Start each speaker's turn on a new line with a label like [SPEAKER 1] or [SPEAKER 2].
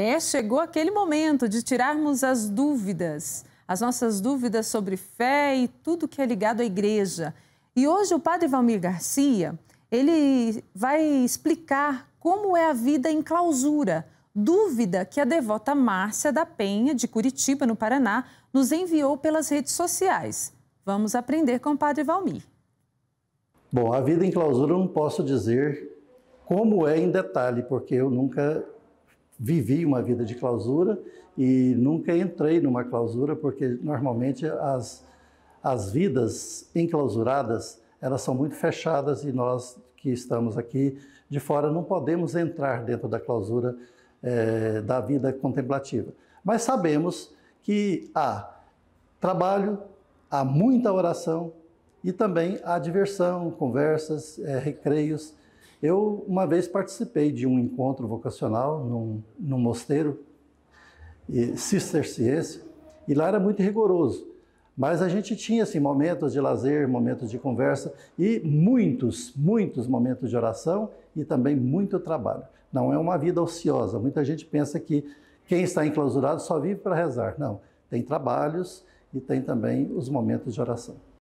[SPEAKER 1] É, chegou aquele momento de tirarmos as dúvidas, as nossas dúvidas sobre fé e tudo que é ligado à igreja. E hoje o padre Valmir Garcia, ele vai explicar como é a vida em clausura, dúvida que a devota Márcia da Penha, de Curitiba, no Paraná, nos enviou pelas redes sociais. Vamos aprender com o padre Valmir.
[SPEAKER 2] Bom, a vida em clausura eu não posso dizer como é em detalhe, porque eu nunca vivi uma vida de clausura e nunca entrei numa clausura, porque normalmente as, as vidas enclausuradas, elas são muito fechadas e nós que estamos aqui de fora não podemos entrar dentro da clausura é, da vida contemplativa. Mas sabemos que há trabalho, há muita oração e também há diversão, conversas, é, recreios eu uma vez participei de um encontro vocacional num, num mosteiro e, cisterciense e lá era muito rigoroso. Mas a gente tinha assim, momentos de lazer, momentos de conversa e muitos, muitos momentos de oração e também muito trabalho. Não é uma vida ociosa. Muita gente pensa que quem está enclausurado só vive para rezar. Não, tem trabalhos e tem também os momentos de oração.